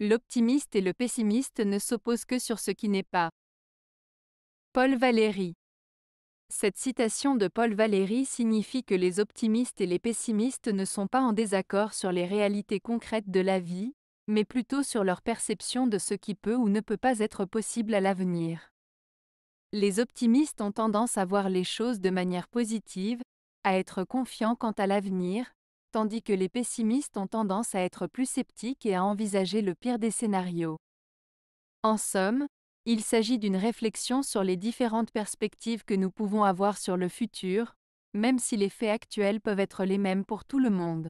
L'optimiste et le pessimiste ne s'opposent que sur ce qui n'est pas. Paul Valéry Cette citation de Paul Valéry signifie que les optimistes et les pessimistes ne sont pas en désaccord sur les réalités concrètes de la vie, mais plutôt sur leur perception de ce qui peut ou ne peut pas être possible à l'avenir. Les optimistes ont tendance à voir les choses de manière positive, à être confiants quant à l'avenir, tandis que les pessimistes ont tendance à être plus sceptiques et à envisager le pire des scénarios. En somme, il s'agit d'une réflexion sur les différentes perspectives que nous pouvons avoir sur le futur, même si les faits actuels peuvent être les mêmes pour tout le monde.